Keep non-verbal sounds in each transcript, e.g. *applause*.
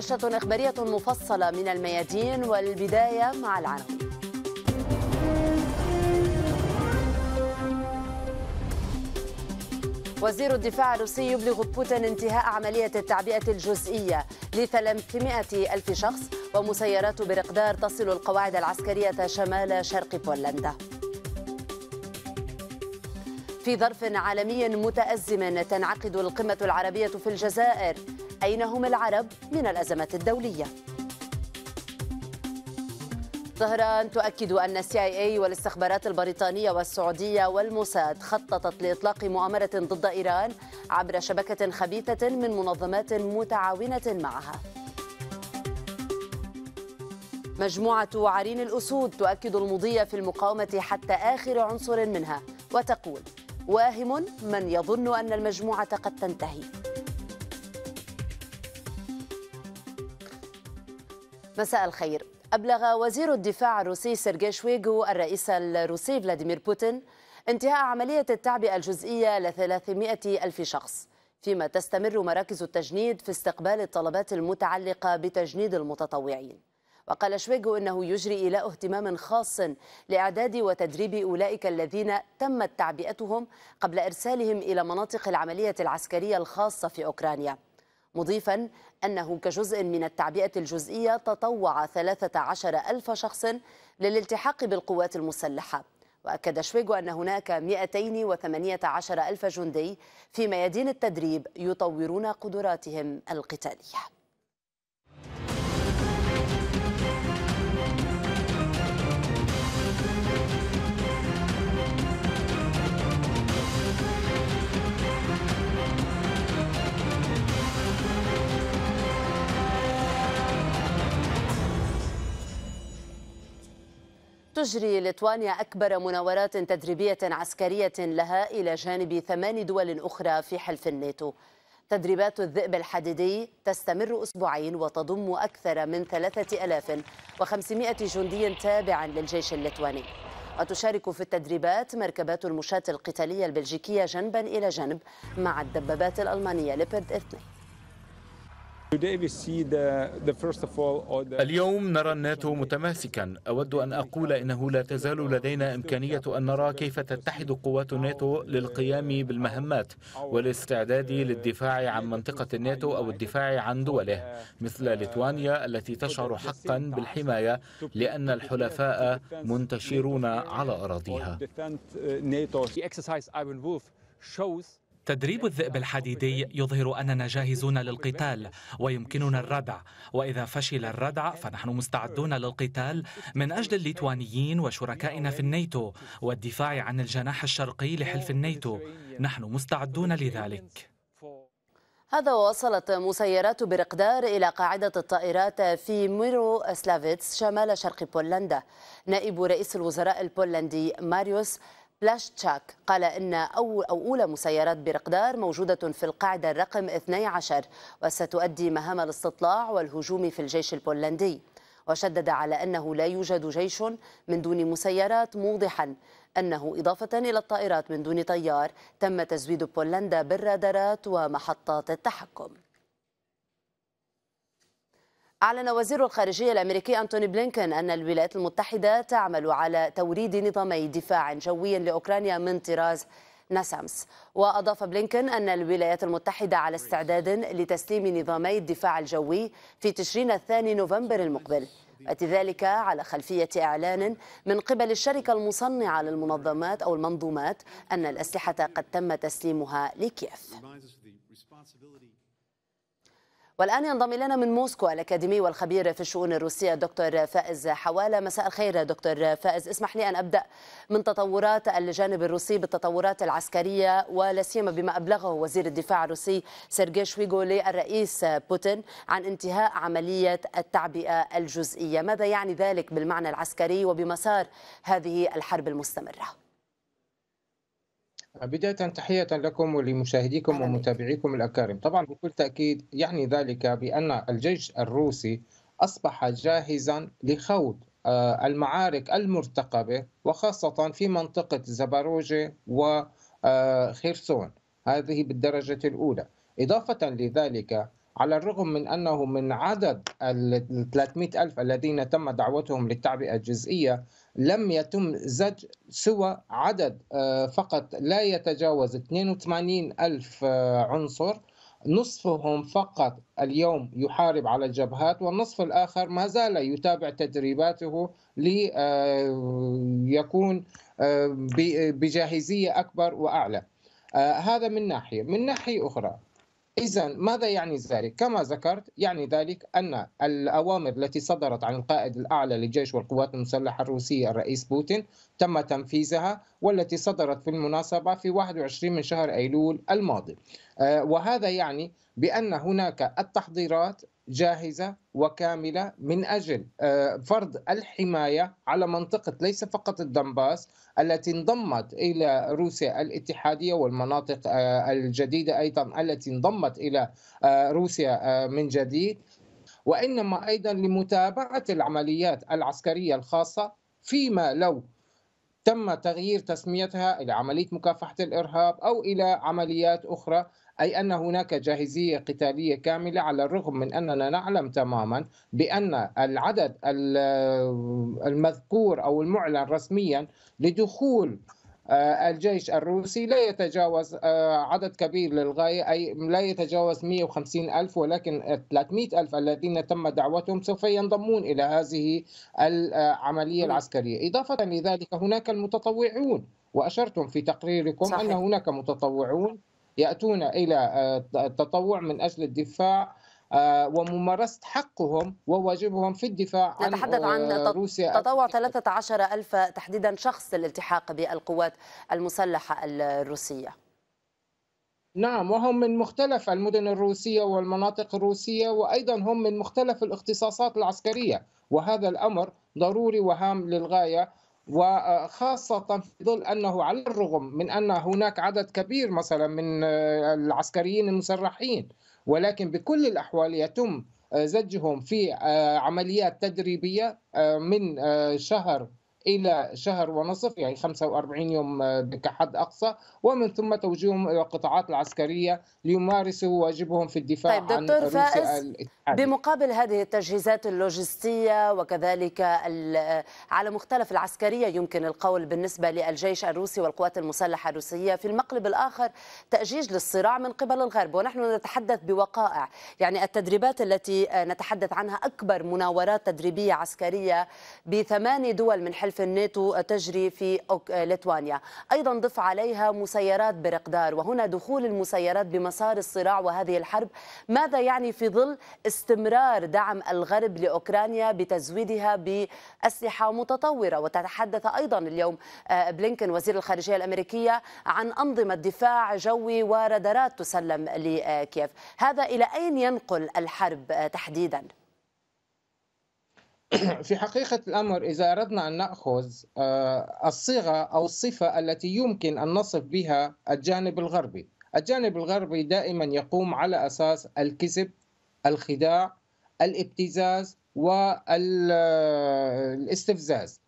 نشرة إخبارية مفصلة من الميادين والبداية مع العالم وزير الدفاع الروسي يبلغ بوتين انتهاء عملية التعبئة الجزئية ل 300 ألف شخص ومسيرات برقدار تصل القواعد العسكرية شمال شرق بولندا في ظرف عالمي متأزم تنعقد القمة العربية في الجزائر أين هم العرب من الأزمة الدولية طهران تؤكد أن السي آي اي والاستخبارات البريطانية والسعودية والموساد خططت لإطلاق مؤامرة ضد إيران عبر شبكة خبيثة من منظمات متعاونة معها مجموعة عرين الأسود تؤكد المضي في المقاومة حتى آخر عنصر منها وتقول واهم من يظن أن المجموعة قد تنتهي مساء الخير أبلغ وزير الدفاع الروسي سيرجي شويغو الرئيس الروسي فلاديمير بوتين انتهاء عملية التعبئة الجزئية ل 300 ألف شخص فيما تستمر مراكز التجنيد في استقبال الطلبات المتعلقة بتجنيد المتطوعين وقال شويغو انه يجري الى اهتمام خاص لاعداد وتدريب اولئك الذين تمت تعبئتهم قبل ارسالهم الى مناطق العمليه العسكريه الخاصه في اوكرانيا مضيفا أنه كجزء من التعبئة الجزئية تطوع 13 ألف شخص للالتحاق بالقوات المسلحة وأكد شويغو أن هناك 218 ألف جندي في ميادين التدريب يطورون قدراتهم القتالية تجري ليتوانيا أكبر مناورات تدريبية عسكرية لها إلى جانب ثمان دول أخرى في حلف الناتو تدريبات الذئب الحديدي تستمر أسبوعين وتضم أكثر من 3500 جندي تابعا للجيش الليتواني وتشارك في التدريبات مركبات المشاة القتالية البلجيكية جنبا إلى جنب مع الدبابات الألمانية ليبرد 2 اليوم نرى الناتو متماسكا أود أن أقول إنه لا تزال لدينا إمكانية أن نرى كيف تتحد قوات الناتو للقيام بالمهمات والاستعداد للدفاع عن منطقة الناتو أو الدفاع عن دوله مثل ليتوانيا التي تشعر حقا بالحماية لأن الحلفاء منتشرون على أراضيها تدريب الذئب الحديدي يظهر أننا جاهزون للقتال ويمكننا الردع وإذا فشل الردع فنحن مستعدون للقتال من أجل الليتوانيين وشركائنا في الناتو والدفاع عن الجناح الشرقي لحلف الناتو نحن مستعدون لذلك هذا وصلت مسيرات برقدار إلى قاعدة الطائرات في ميرو سلافيتس شمال شرق بولندا نائب رئيس الوزراء البولندي ماريوس بلاشتشاك قال إن أول أو أولى مسيرات برقدار موجودة في القاعدة الرقم 12 وستؤدي مهام الاستطلاع والهجوم في الجيش البولندي وشدد على أنه لا يوجد جيش من دون مسيرات موضحا أنه إضافة إلى الطائرات من دون طيار تم تزويد بولندا بالرادارات ومحطات التحكم أعلن وزير الخارجية الأمريكي أنتوني بلينكن أن الولايات المتحدة تعمل على توريد نظامي دفاع جوي لأوكرانيا من طراز ناسامس وأضاف بلينكن أن الولايات المتحدة على استعداد لتسليم نظامي الدفاع الجوي في تشرين الثاني نوفمبر المقبل يأتي ذلك على خلفية إعلان من قبل الشركة المصنعة للمنظمات أو المنظومات أن الأسلحة قد تم تسليمها لكييف والآن ينضم إلينا من موسكو الأكاديمي والخبير في الشؤون الروسية دكتور فائز حوالة مساء الخير دكتور فائز اسمح لي أن أبدأ من تطورات الجانب الروسي بالتطورات العسكرية ولا سيما بما أبلغه وزير الدفاع الروسي سيرجي شويغو للرئيس بوتين عن انتهاء عملية التعبئة الجزئية ماذا يعني ذلك بالمعنى العسكري وبمسار هذه الحرب المستمرة؟ بداية تحية لكم ولمشاهديكم ومتابعيكم الأكارم طبعا بكل تأكيد يعني ذلك بأن الجيش الروسي أصبح جاهزا لخوض آه، المعارك المرتقبة وخاصة في منطقة زباروجة آه، وخيرسون هذه بالدرجة الأولى إضافة لذلك على الرغم من أنه من عدد ال 300 ألف الذين تم دعوتهم للتعبئة الجزئية لم يتم زج سوى عدد آه، فقط لا يتجاوز 82 ألف آه، عنصر نصفهم فقط اليوم يحارب على الجبهات والنصف الآخر ما زال يتابع تدريباته ليكون آه، بجاهزية أكبر وأعلى هذا من ناحية من ناحية أخرى إذا ماذا يعني ذلك؟ كما ذكرت يعني ذلك أن الأوامر التي صدرت عن القائد الأعلى للجيش والقوات المسلحة الروسية الرئيس بوتين تم تنفيذها والتي صدرت في المناسبة في 21 من شهر أيلول الماضي آه، وهذا يعني بأن هناك التحضيرات جاهزه وكامله من اجل آه، فرض الحمايه على منطقه ليس فقط الدنباس التي انضمت الى روسيا الاتحاديه والمناطق آه، الجديده ايضا التي انضمت الى آه، روسيا من جديد وانما ايضا لمتابعه العمليات العسكريه الخاصه فيما لو تم تغيير تسميتها الى عمليه مكافحه الارهاب او الى عمليات اخرى أي أن هناك جاهزية قتالية كاملة على الرغم من أننا نعلم تماما بأن العدد المذكور أو المعلن رسميا لدخول آه، الجيش الروسي لا يتجاوز آه، عدد كبير للغاية أي لا يتجاوز 150 ألف ولكن 300 ألف الذين تم دعوتهم سوف ينضمون إلى هذه العملية العسكرية إضافة لذلك هناك المتطوعون وأشرتم في تقريركم صحيح. أن هناك متطوعون ياتون الى آه، التطوع من اجل الدفاع آه، وممارسة حقهم وواجبهم في الدفاع عن نتحدث عن آه، روسيا تطوع 13 ألف تحديدا شخص للالتحاق بالقوات المسلحة الروسية نعم وهم من مختلف المدن الروسية والمناطق الروسية وأيضا هم من مختلف الاختصاصات العسكرية وهذا الأمر ضروري وهام للغاية وخاصة في ظل أنه على الرغم من أن هناك عدد كبير مثلا من آه، العسكريين المسرحين ولكن بكل الأحوال يتم آه، زجهم في آه، عمليات تدريبية من شهر إلى شهر ونصف يعني 45 يوم آه، كحد أقصى ومن ثم توجيههم إلى القطاعات العسكرية ليمارسوا واجبهم في الدفاع طيب عن دكتور روسيا فائز بمقابل هذه التجهيزات اللوجستية وكذلك على مختلف العسكرية يمكن القول بالنسبة للجيش الروسي والقوات المسلحة الروسية في المقلب الآخر تأجيج للصراع من قبل الغرب ونحن نتحدث بوقائع يعني التدريبات التي آه، نتحدث عنها أكبر مناورات تدريبية عسكرية بثماني دول من حلف حلف الناتو تجري في آه، ليتوانيا أيضا ضف عليها مسيرات برقدار وهنا دخول المسيرات بمسار الصراع وهذه الحرب ماذا يعني في ظل استمرار دعم الغرب لأوكرانيا بتزويدها بأسلحة متطورة وتتحدث أيضا اليوم آه، بلينكن وزير الخارجية الأمريكية عن أنظمة دفاع جوي ورادارات تسلم لكييف هذا إلى أين ينقل الحرب آه، تحديداً؟ *coughs* في حقيقة الأمر إذا أردنا أن نأخذ آه، الصيغة أو الصفة التي يمكن أن نصف بها الجانب الغربي الجانب الغربي دائما يقوم على أساس الكذب الخداع الابتزاز والاستفزاز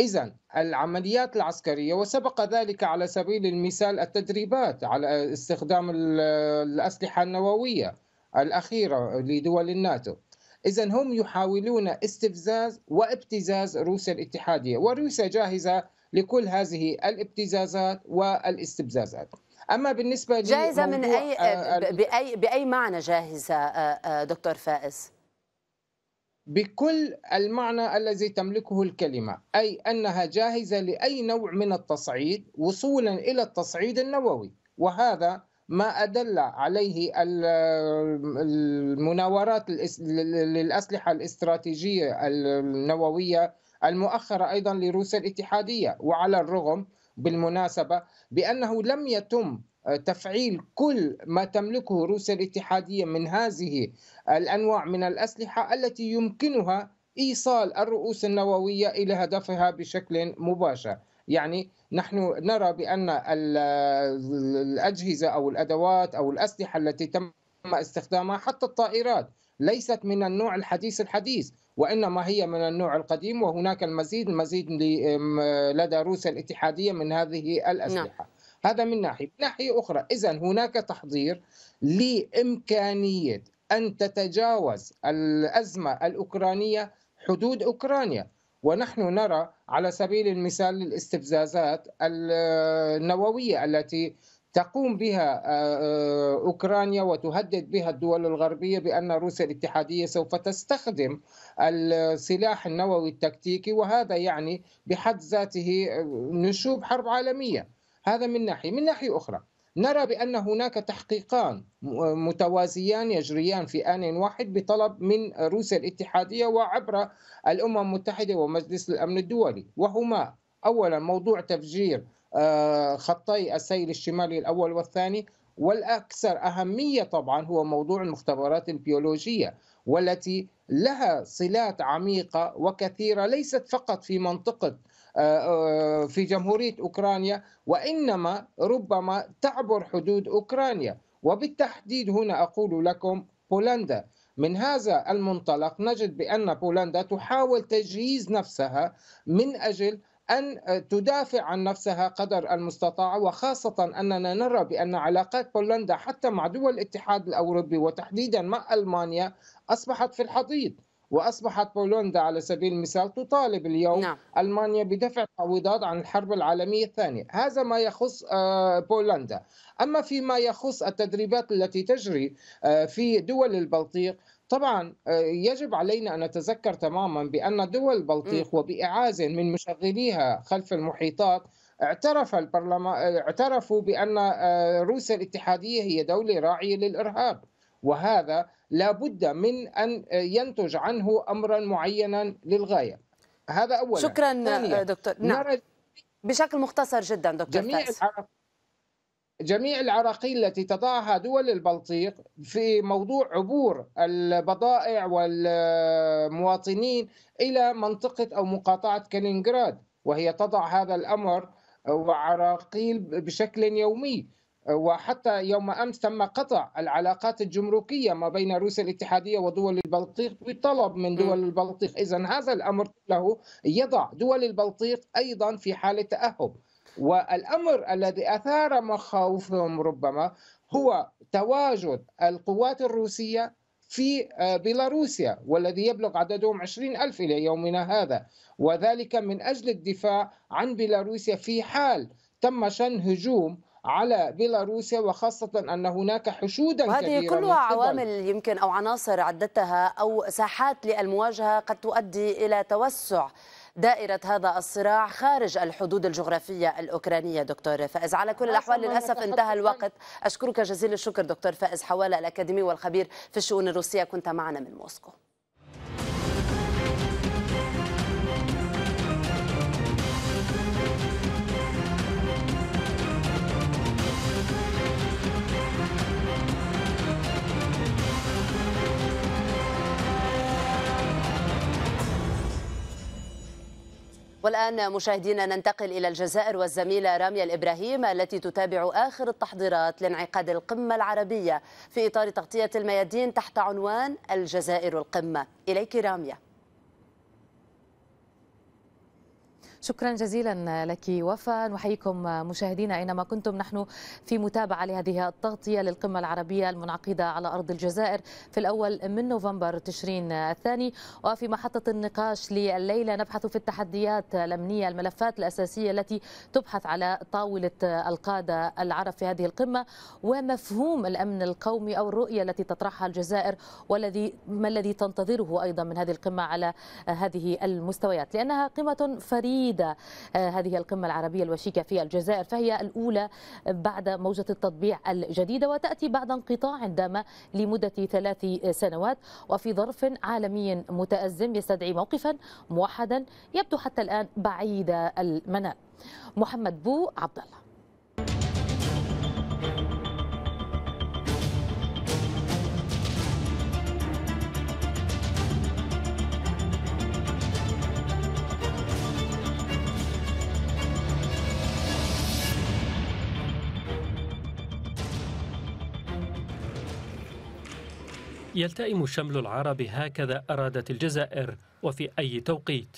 إذا العمليات العسكرية وسبق ذلك على سبيل المثال التدريبات على استخدام الأسلحة النووية الأخيرة لدول الناتو إذا هم يحاولون استفزاز وابتزاز روسيا الاتحادية وروسيا جاهزة لكل هذه الابتزازات والاستفزازات اما بالنسبه جاهزه من اي آه، آه، باي باي معنى جاهزه آه، دكتور فائز بكل المعنى الذي تملكه الكلمه اي انها جاهزه لاي نوع من التصعيد وصولا الى التصعيد النووي وهذا ما أدل عليه المناورات للأسلحة الاستراتيجية النووية المؤخرة أيضا لروسيا الاتحادية وعلى الرغم بالمناسبة بأنه لم يتم تفعيل كل ما تملكه روسيا الاتحادية من هذه الأنواع من الأسلحة التي يمكنها إيصال الرؤوس النووية إلى هدفها بشكل مباشر يعني نحن نرى بأن الأجهزة أو الأدوات أو الأسلحة التي تم استخدامها حتى الطائرات ليست من النوع الحديث الحديث وانما هي من النوع القديم وهناك المزيد المزيد لدى روسيا الاتحاديه من هذه الاسلحه نعم. هذا من ناحيه من ناحيه اخرى اذا هناك تحضير لامكانيه ان تتجاوز الازمه الاوكرانيه حدود اوكرانيا ونحن نرى على سبيل المثال الاستفزازات النوويه التي تقوم بها آه، آه، اوكرانيا وتهدد بها الدول الغربيه بان روسيا الاتحاديه سوف تستخدم السلاح النووي التكتيكي وهذا يعني بحد ذاته آه، نشوب حرب عالميه هذا من ناحيه من ناحيه اخرى نرى بأن هناك تحقيقان متوازيان يجريان في آن واحد بطلب من روسيا الاتحادية وعبر الأمم المتحدة ومجلس الأمن الدولي وهما أولا موضوع تفجير آه، خطي السيل الشمالي الأول والثاني والأكثر أهمية طبعا هو موضوع المختبرات البيولوجية والتي لها صلات عميقة وكثيرة ليست فقط في منطقة آه، آه، في جمهورية أوكرانيا وإنما ربما تعبر حدود أوكرانيا وبالتحديد هنا أقول لكم بولندا من هذا المنطلق نجد بأن بولندا تحاول تجهيز نفسها من أجل أن تدافع عن نفسها قدر المستطاع وخاصة أننا نرى بأن علاقات بولندا حتى مع دول الاتحاد الأوروبي وتحديدا مع ألمانيا أصبحت في الحضيض وأصبحت بولندا على سبيل المثال تطالب اليوم نعم. ألمانيا بدفع تعويضات عن الحرب العالمية الثانية هذا ما يخص آه، بولندا أما فيما يخص التدريبات التي تجري آه، في دول البلطيق طبعا آه، يجب علينا ان نتذكر تماما بان دول البلطيق وباعاز من مشغليها خلف المحيطات اعترف البرلمان اعترفوا بان روسيا الاتحاديه هي دوله راعيه للارهاب وهذا لابد من أن ينتج عنه أمرا معينا للغاية هذا أولا شكرا ثانية. دكتور نعم. نرى بشكل مختصر جدا دكتور جميع جميع العراقيل التي تضعها دول البلطيق في موضوع عبور البضائع والمواطنين الى منطقه او مقاطعه كالينغراد وهي تضع هذا الامر وعراقيل بشكل يومي وحتى يوم امس تم قطع العلاقات الجمركيه ما بين روسيا الاتحاديه ودول البلطيق بطلب من دول البلطيق، اذا هذا الامر له يضع دول البلطيق ايضا في حاله تاهب. والامر الذي اثار مخاوفهم ربما هو تواجد القوات الروسيه في آه، بيلاروسيا والذي يبلغ عددهم 20 ألف إلى يومنا هذا وذلك من أجل الدفاع عن بيلاروسيا في حال تم شن هجوم على بيلاروسيا وخاصة أن هناك حشودا كبيرة هذه كلها عوامل يمكن أو عناصر عدتها أو ساحات للمواجهة قد تؤدي إلى توسع دائرة هذا الصراع خارج الحدود الجغرافية الأوكرانية دكتور فائز على كل الأحوال للأسف انتهى الوقت أشكرك جزيل الشكر دكتور فائز حوالة الأكاديمي والخبير في الشؤون الروسية كنت معنا من موسكو والآن مشاهدينا ننتقل إلى الجزائر والزميلة رامية الإبراهيم التي تتابع آخر التحضيرات لانعقاد القمة العربية في إطار تغطية الميادين تحت عنوان الجزائر القمة إليك رامية شكرا جزيلا لك وفاء نحييكم مشاهدينا اينما كنتم نحن في متابعه لهذه التغطيه للقمه العربيه المنعقده على ارض الجزائر في الاول من نوفمبر تشرين الثاني وفي محطه النقاش لليله نبحث في التحديات الامنيه الملفات الاساسيه التي تبحث على طاوله القاده العرب في هذه القمه ومفهوم الامن القومي او الرؤيه التي تطرحها الجزائر والذي ما الذي تنتظره ايضا من هذه القمه على هذه المستويات لانها قمه فريده تجديد آه، هذه القمة العربية الوشيكة في الجزائر فهي الأولى بعد موجة التطبيع الجديدة وتأتي بعد انقطاع دام لمدة ثلاث سنوات وفي ظرف عالمي متأزم يستدعي موقفا موحدا يبدو حتى الآن بعيد المنال محمد بو عبد الله يلتئم شمل العرب هكذا أرادت الجزائر وفي أي توقيت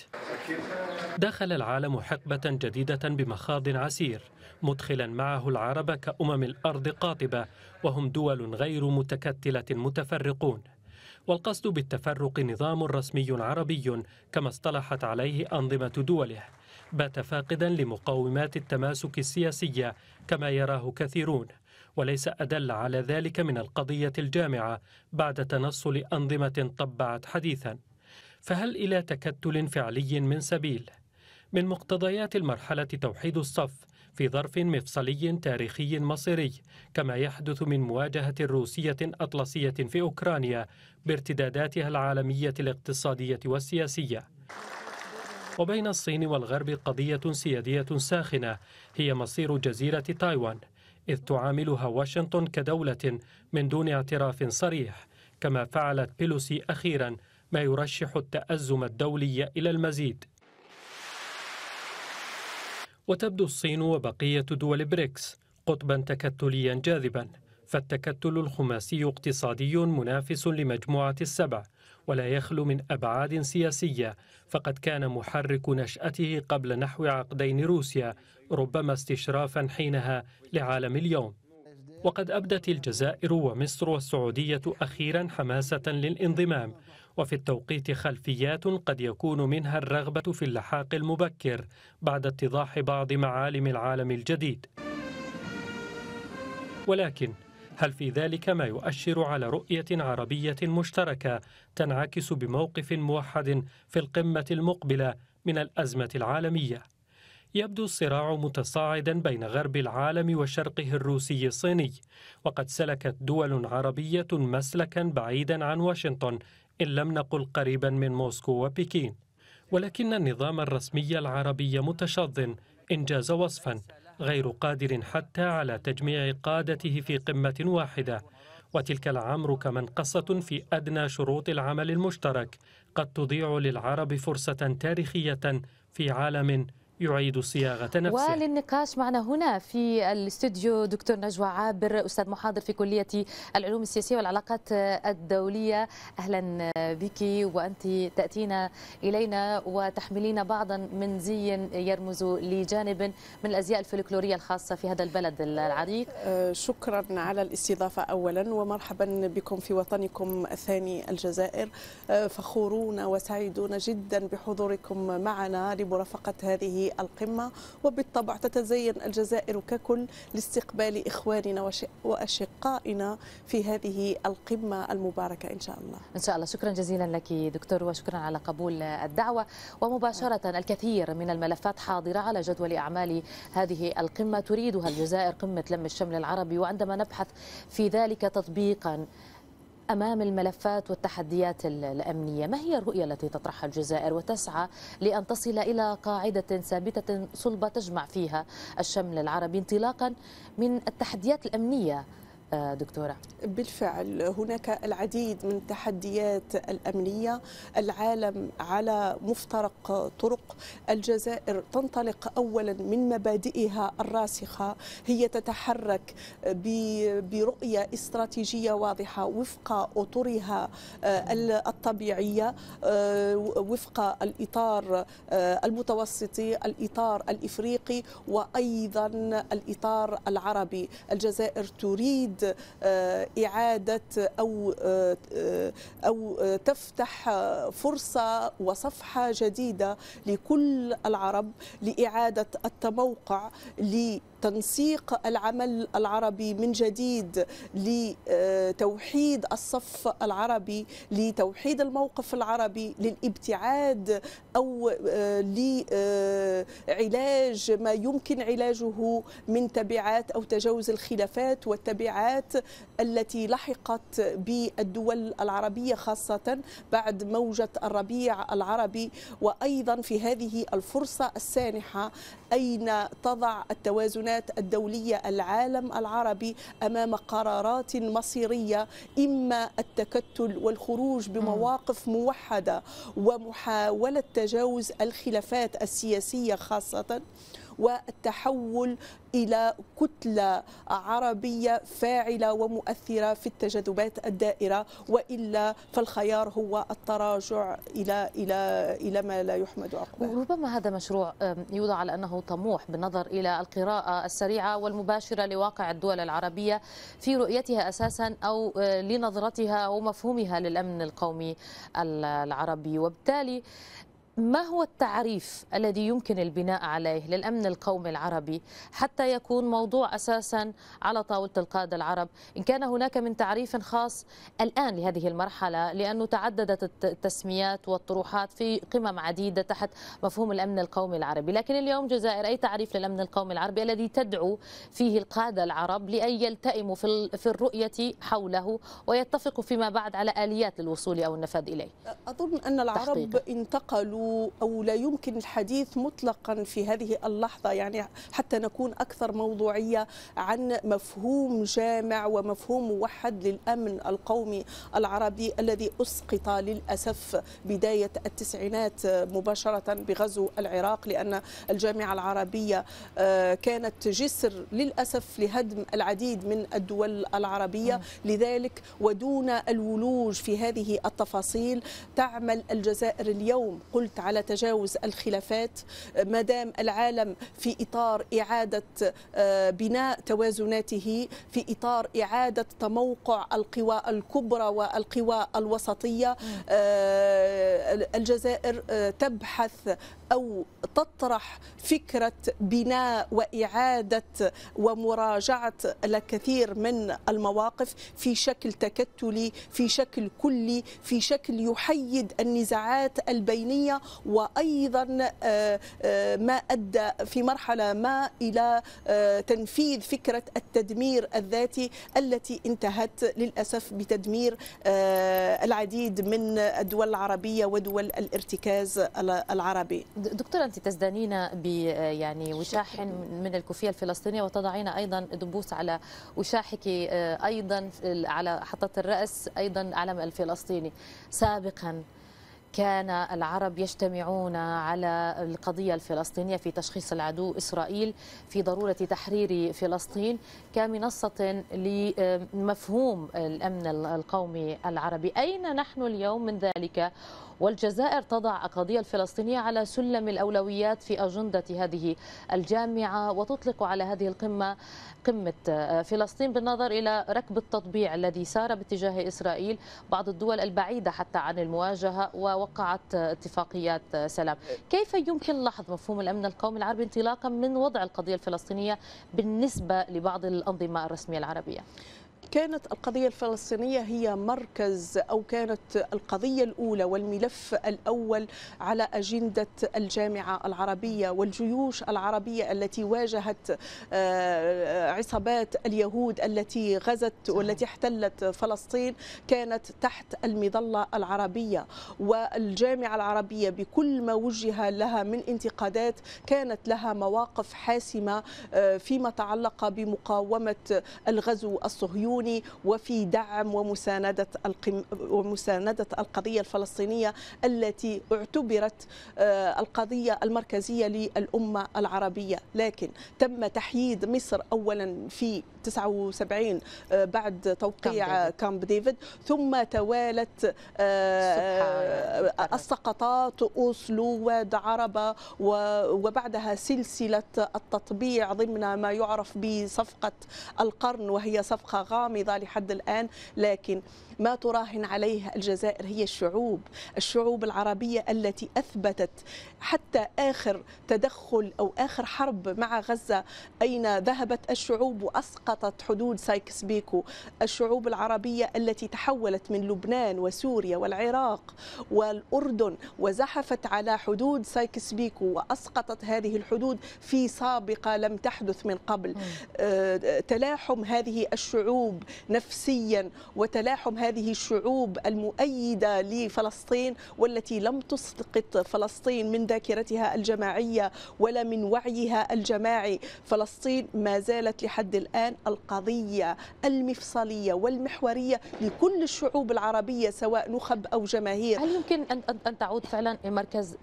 دخل العالم حقبة جديدة بمخاض عسير مدخلا معه العرب كأمم الأرض قاطبة وهم دول غير متكتلة متفرقون والقصد بالتفرق نظام رسمي عربي كما اصطلحت عليه أنظمة دوله بات فاقدا لمقومات التماسك السياسية كما يراه كثيرون وليس أدل على ذلك من القضية الجامعة بعد تنصل أنظمة طبعت حديثا فهل إلى تكتل فعلي من سبيل؟ من مقتضيات المرحلة توحيد الصف في ظرف مفصلي تاريخي مصيري كما يحدث من مواجهة روسية أطلسية في أوكرانيا بارتداداتها العالمية الاقتصادية والسياسية وبين الصين والغرب قضية سيادية ساخنة هي مصير جزيرة تايوان إذ تعاملها واشنطن كدولة من دون اعتراف صريح كما فعلت بيلوسي أخيرا ما يرشح التأزم الدولي إلى المزيد وتبدو الصين وبقية دول بريكس قطبا تكتليا جاذبا فالتكتل الخماسي اقتصادي منافس لمجموعة السبع ولا يخلو من أبعاد سياسية فقد كان محرك نشأته قبل نحو عقدين روسيا ربما استشرافا حينها لعالم اليوم وقد أبدت الجزائر ومصر والسعودية أخيرا حماسة للانضمام وفي التوقيت خلفيات قد يكون منها الرغبة في اللحاق المبكر بعد اتضاح بعض معالم العالم الجديد ولكن هل في ذلك ما يؤشر على رؤية عربية مشتركة تنعكس بموقف موحد في القمة المقبلة من الأزمة العالمية؟ يبدو الصراع متصاعدا بين غرب العالم وشرقه الروسي الصيني وقد سلكت دول عربية مسلكا بعيدا عن واشنطن إن لم نقل قريبا من موسكو وبكين ولكن النظام الرسمي العربي متشظ إنجاز وصفا غير قادر حتى على تجميع قادته في قمة واحدة وتلك لعمرك منقصة في أدنى شروط العمل المشترك قد تضيع للعرب فرصة تاريخية في عالم يعيد صياغة نفسه وللنقاش معنا هنا في الاستوديو دكتور نجوى عابر أستاذ محاضر في كلية العلوم السياسية والعلاقات الدولية أهلا بك وأنت تأتينا إلينا وتحملين بعضا من زي يرمز لجانب من الأزياء الفلكلورية الخاصة في هذا البلد العريق أه، شكرا على الاستضافة أولا ومرحبا بكم في وطنكم الثاني الجزائر أه، فخورون وسعيدون جدا بحضوركم معنا لمرافقة هذه القمة وبالطبع تتزين الجزائر ككل لاستقبال إخواننا وأشقائنا في هذه القمة المباركة إن شاء الله إن شاء الله شكرا جزيلا لك دكتور وشكرا على قبول الدعوة ومباشرة الكثير من الملفات حاضرة على جدول أعمال هذه القمة تريدها الجزائر قمة لم الشمل العربي وعندما نبحث في ذلك تطبيقا أمام الملفات والتحديات الأمنية ما هي الرؤية التي تطرحها الجزائر وتسعى لأن تصل إلى قاعدة ثابتة صلبة تجمع فيها الشمل العربي انطلاقا من التحديات الأمنية دكتورة بالفعل هناك العديد من التحديات الأمنية العالم على مفترق طرق الجزائر تنطلق أولا من مبادئها الراسخة هي تتحرك برؤية استراتيجية واضحة وفق أطرها آه، الطبيعية آه، وفق الإطار آه، المتوسطي الإطار الإفريقي وأيضا الإطار العربي الجزائر تريد آه، إعادة أو آه، أو آه، تفتح فرصة وصفحة جديدة لكل العرب لإعادة التموقع تنسيق العمل العربي من جديد لتوحيد الصف العربي لتوحيد الموقف العربي للابتعاد أو آه، لعلاج ما يمكن علاجه من تبعات أو تجاوز الخلافات والتبعات التي لحقت بالدول العربية خاصة بعد موجة الربيع العربي وأيضا في هذه الفرصة السانحة أين تضع التوازنات الدولية العالم العربي أمام قرارات مصيرية إما التكتل والخروج بمواقف موحدة ومحاولة تجاوز الخلافات السياسية خاصة والتحول الى كتله عربيه فاعله ومؤثره في التجاذبات الدائره والا فالخيار هو التراجع الى الى الى ما لا يحمد عقباه. وربما هذا مشروع يوضع على انه طموح بالنظر الى القراءه السريعه والمباشره لواقع الدول العربيه في رؤيتها اساسا او آه، لنظرتها ومفهومها للامن القومي العربي وبالتالي ما هو التعريف الذي يمكن البناء عليه للأمن القومي العربي حتى يكون موضوع أساسا على طاولة القادة العرب إن كان هناك من تعريف خاص الآن لهذه المرحلة لأنه تعددت التسميات والطروحات في قمم عديدة تحت مفهوم الأمن القومي العربي لكن اليوم الجزائر أي تعريف للأمن القومي العربي الذي تدعو فيه القادة العرب لأن يلتئموا في الرؤية حوله ويتفقوا فيما بعد على آليات للوصول أو النفاذ إليه أظن أن العرب تحقيق. انتقلوا أو, لا يمكن الحديث مطلقا في هذه اللحظة يعني حتى نكون أكثر موضوعية عن مفهوم جامع ومفهوم موحد للأمن القومي العربي الذي أسقط للأسف بداية التسعينات مباشرة بغزو العراق لأن الجامعة العربية آه، كانت جسر للأسف لهدم العديد من الدول العربية لذلك ودون الولوج في هذه التفاصيل تعمل الجزائر اليوم قلت قلت على تجاوز الخلافات ما دام العالم في إطار إعادة آه، بناء توازناته في إطار إعادة تموقع القوى الكبرى والقوى الوسطية آه، الجزائر آه، تبحث أو تطرح فكرة بناء وإعادة ومراجعة الكثير من المواقف في شكل تكتلي في شكل كلي في شكل يحيد النزاعات البينية وأيضا آه، آه، ما أدى في مرحلة ما إلى آه، تنفيذ فكرة التدمير الذاتي التي انتهت للأسف بتدمير العديد من الدول العربية ودول الارتكاز العربي دكتوره انت تزدانين ب يعني وشاح من الكوفيه الفلسطينيه وتضعين ايضا دبوس على وشاحك آه، ايضا على حطه الراس ايضا علم الفلسطيني سابقا كان العرب يجتمعون على القضية الفلسطينية في تشخيص العدو إسرائيل في ضرورة تحرير فلسطين كمنصة لمفهوم آه، الأمن القومي العربي أين نحن اليوم من ذلك والجزائر تضع القضية الفلسطينية على سلم الأولويات في أجندة هذه الجامعة وتطلق على هذه القمة قمة آه، فلسطين بالنظر إلى ركب التطبيع الذي سار باتجاه إسرائيل بعض الدول البعيدة حتى عن المواجهة ووقعت آه، اتفاقيات آه، سلام كيف يمكن لحظ مفهوم الأمن القومي العربي انطلاقا من وضع القضية الفلسطينية بالنسبة لبعض الأنظمة الرسمية العربية كانت القضية الفلسطينية هي مركز أو كانت القضية الأولى والملف الأول على أجندة الجامعة العربية والجيوش العربية التي واجهت آه، عصابات اليهود التي غزت والتي احتلت فلسطين كانت تحت المظلة العربية والجامعة العربية بكل ما وجه لها من انتقادات كانت لها مواقف حاسمة آه، فيما تعلق بمقاومة الغزو الصهيوني الصهيوني وفي دعم ومساندة ومساندة القضية الفلسطينية التي اعتبرت آه، القضية المركزية للأمة العربية لكن تم تحييد مصر أولا في 79 آه، بعد توقيع كامب ديفيد ثم توالت آه، السقطات أوسلو ودعربة وبعدها سلسلة التطبيع ضمن ما يعرف بصفقة القرن وهي صفقة غامضة لحد الآن لكن ما تراهن عليه الجزائر هي الشعوب الشعوب العربية التي أثبتت حتى آخر تدخل أو آخر حرب مع غزة أين ذهبت الشعوب وأسقطت حدود سايكس بيكو الشعوب العربية التي تحولت من لبنان وسوريا والعراق والأردن وزحفت على حدود سايكس بيكو وأسقطت هذه الحدود في سابقة لم تحدث من قبل آه، تلاحم هذه الشعوب نفسيا وتلاحم هذه هذه الشعوب المؤيدة لفلسطين والتي لم تسقط فلسطين من ذاكرتها الجماعية ولا من وعيها الجماعي فلسطين ما زالت لحد الآن القضية المفصلية والمحورية لكل الشعوب العربية سواء نخب أو جماهير هل يمكن أن تعود فعلا مركز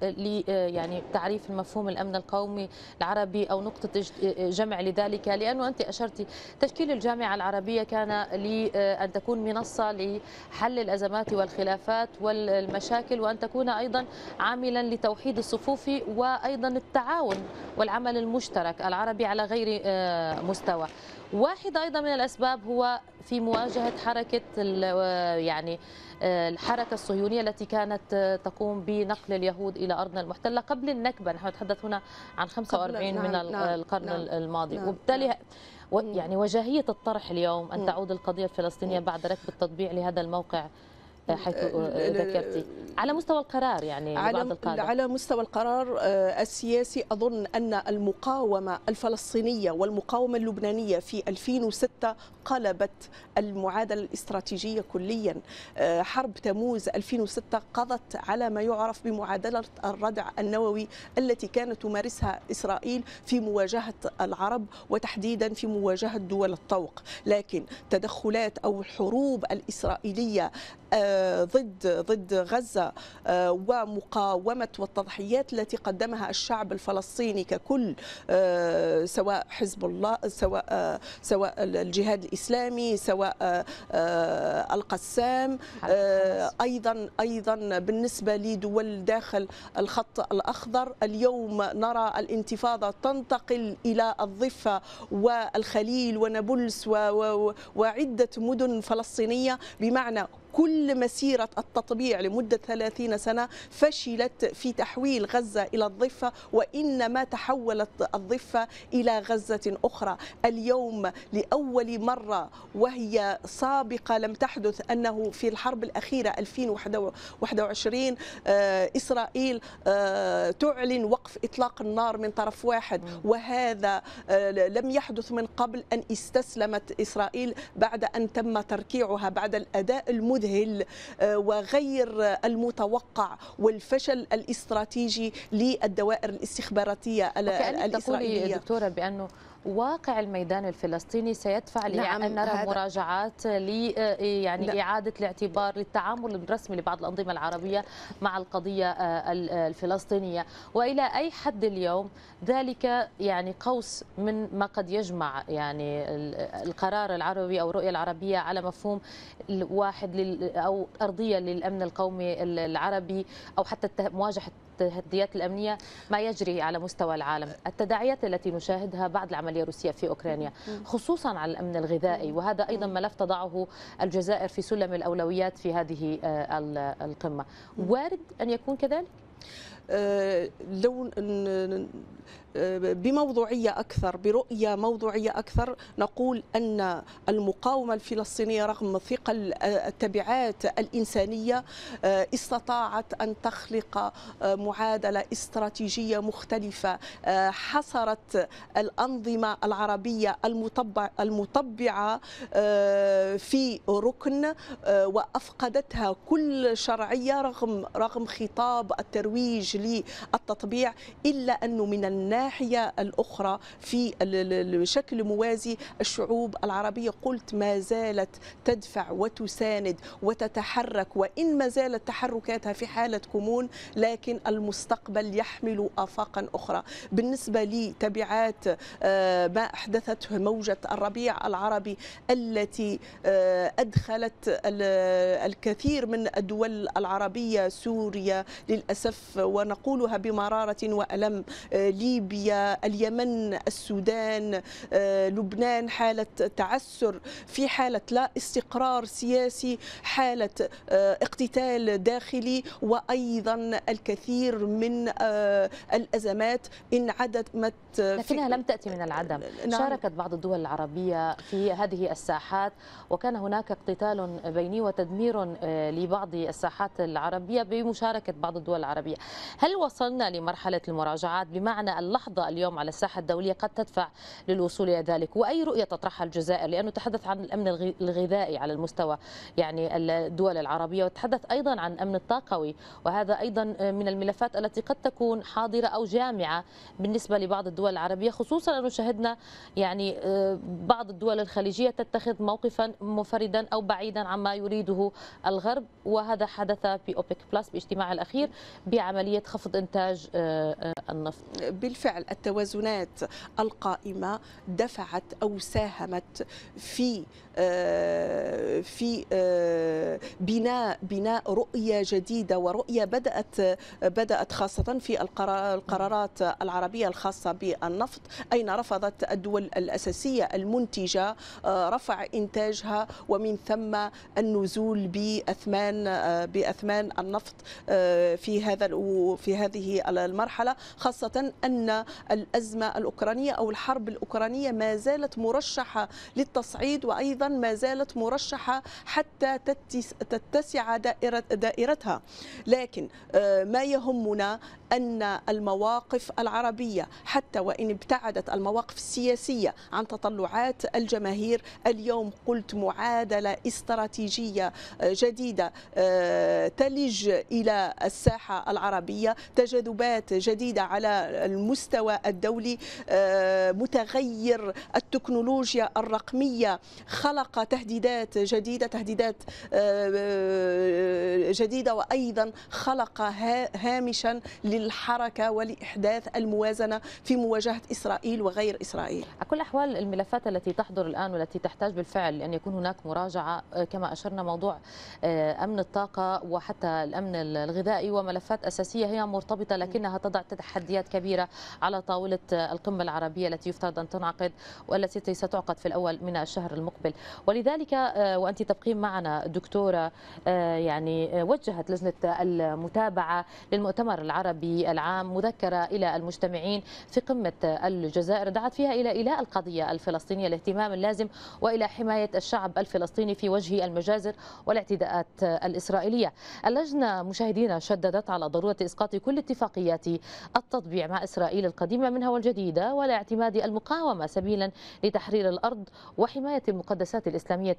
يعني تعريف المفهوم الأمن القومي العربي أو نقطة جمع لذلك لأنه أنت أشرتي تشكيل الجامعة العربية كان لأن تكون منصة لحل حل الأزمات والخلافات والمشاكل وأن تكون أيضا عاملا لتوحيد الصفوف وأيضا التعاون والعمل المشترك العربي على غير آه، مستوى واحد ايضا من الاسباب هو في مواجهه حركه آه، يعني آه، الحركه الصهيونيه التي كانت تقوم بنقل اليهود الى ارضنا المحتله قبل النكبه نحن نتحدث هنا عن 45 نعم من نعم القرن نعم الماضي نعم وبالتالي نعم. يعني وجاهية الطرح اليوم أن تعود القضية الفلسطينية بعد ركب التطبيع لهذا الموقع آه، حيث آه، ذكرتي آه، على مستوى القرار يعني على بعض على مستوى القرار السياسي أظن أن المقاومة الفلسطينية والمقاومة اللبنانية في 2006 قلبت المعادلة الاستراتيجية كليا آه، حرب تموز 2006 قضت على ما يعرف بمعادلة الردع النووي التي كانت تمارسها إسرائيل في مواجهة العرب وتحديدا في مواجهة دول الطوق لكن تدخلات أو الحروب الإسرائيلية آه، ضد ضد غزة آه، ومقاومة والتضحيات التي قدمها الشعب الفلسطيني ككل سواء حزب الله سواء سواء الجهاد الاسلامي سواء آه، آه، القسام آه، ايضا ايضا بالنسبه لدول داخل الخط الاخضر اليوم نرى الانتفاضه تنتقل الى الضفه والخليل ونابلس وعده مدن فلسطينيه بمعنى كل مسيرة التطبيع لمدة 30 سنة فشلت في تحويل غزة إلى الضفة وإنما تحولت الضفة إلى غزة أخرى اليوم لأول مرة وهي سابقة لم تحدث أنه في الحرب الأخيرة 2021 آه، إسرائيل آه، تعلن وقف إطلاق النار من طرف واحد وهذا آه، لم يحدث من قبل أن استسلمت إسرائيل بعد أن تم تركيعها بعد الأداء المذهل المذهل آه، وغير المتوقع والفشل الاستراتيجي للدوائر الاستخباراتيه الاسرائيليه دكتوره بانه واقع الميدان الفلسطيني سيدفع نعم لأن نرى مراجعات لي آه، إيه، يعني نعم. إعادة الاعتبار للتعامل الرسمي لبعض الأنظمة العربية مع القضية آه، آه، الفلسطينية وإلى أي حد اليوم ذلك يعني قوس من ما قد يجمع يعني القرار العربي أو الرؤية العربية على مفهوم واحد أو أرضية للأمن القومي العربي أو حتى مواجهة التحديات الأمنية ما يجري على مستوى العالم التداعيات التي نشاهدها بعد العملية الروسية في أوكرانيا خصوصا على الأمن الغذائي وهذا أيضا ملف تضعه الجزائر في سلم الأولويات في هذه آه، القمة وارد أن يكون كذلك؟ لو بموضوعية أكثر برؤية موضوعية أكثر نقول أن المقاومة الفلسطينية رغم ثقل التبعات الإنسانية آه، استطاعت أن تخلق آه، معادلة استراتيجية مختلفة آه، حصرت الأنظمة العربية المطبعة في ركن وأفقدتها كل شرعية رغم رغم خطاب الترويج للتطبيع إلا أنه من الناحية الأخرى في بشكل موازي الشعوب العربية قلت ما زالت تدفع وتساند وتتحرك وإن ما زالت تحركاتها في حالة كمون لكن المستقبل يحمل آفاقا أخرى بالنسبة لتبعات آه، ما أحدثته موجة الربيع العربي التي آه، أدخلت الكثير من الدول العربية سوريا للأسف ون ونقولها بمرارة وألم آه، ليبيا اليمن السودان آه، لبنان حالة تعسر في حالة لا استقرار سياسي حالة آه، اقتتال داخلي وأيضا الكثير من الأزمات انعدمت لكنها لم تأتي من العدم نعم. شاركت بعض الدول العربية في هذه الساحات وكان هناك اقتتال بيني وتدمير لبعض الساحات العربية بمشاركة بعض الدول العربية هل وصلنا لمرحلة المراجعات بمعنى اللحظة اليوم على الساحة الدولية قد تدفع للوصول إلى ذلك وأي رؤية تطرحها الجزائر لأنه تحدث عن الأمن الغذائي على المستوى يعني الدول العربية وتحدث أيضا عن الأمن الطاقوي وهذا أيضا من الملفات التي قد تكون حاضرة أو جامعة بالنسبة لبعض الدول العربية خصوصا أنه شهدنا يعني آه، بعض الدول الخليجية تتخذ موقفا منفردا أو بعيدا عما يريده الغرب وهذا حدث في أوبيك بلس باجتماع الأخير بعملية خفض انتاج آه، آه، النفط بالفعل التوازنات القائمه دفعت او ساهمت في آه، في بناء بناء رؤيه جديده ورؤيه بدات بدات خاصه في القرارات العربيه الخاصه بالنفط اين رفضت الدول الاساسيه المنتجه رفع انتاجها ومن ثم النزول باثمان باثمان النفط في هذا في هذه المرحلة خاصة أن الأزمة الأوكرانية أو الحرب الأوكرانية ما زالت مرشحة للتصعيد وأيضا ما زالت مرشحة حتى تتسع دائرة دائرتها لكن آه، ما يهمنا أن المواقف العربية حتى وإن ابتعدت المواقف السياسية عن تطلعات الجماهير اليوم قلت معادلة استراتيجية آه، جديدة آه، تلج إلى الساحة العربية الدولية تجاذبات جديدة على المستوى الدولي آه، متغير التكنولوجيا الرقمية خلق تهديدات جديدة تهديدات آه، آه، جديدة وأيضا خلق هامشا للحركة ولإحداث الموازنة في مواجهة إسرائيل وغير إسرائيل على كل أحوال الملفات التي تحضر الآن والتي تحتاج بالفعل لأن يكون هناك مراجعة كما أشرنا موضوع أمن الطاقة وحتى الأمن الغذائي وملفات أساسية هي مرتبطة لكنها تضع تحديات كبيرة على طاولة القمة العربية التي يفترض أن تنعقد والتي ستعقد في الأول من الشهر المقبل ولذلك آه، وأنت تبقين معنا دكتورة آه، يعني آه، وجهت لجنة المتابعة للمؤتمر العربي العام مذكرة إلى المجتمعين في قمة الجزائر دعت فيها إلى إيلاء القضية الفلسطينية الاهتمام اللازم وإلى حماية الشعب الفلسطيني في وجه المجازر والاعتداءات الإسرائيلية اللجنة مشاهدينا شددت على ضرورة اسقاط كل اتفاقيات التطبيع مع اسرائيل القديمه منها والجديده ولاعتماد المقاومه سبيلا لتحرير الارض وحمايه المقدسات الاسلاميه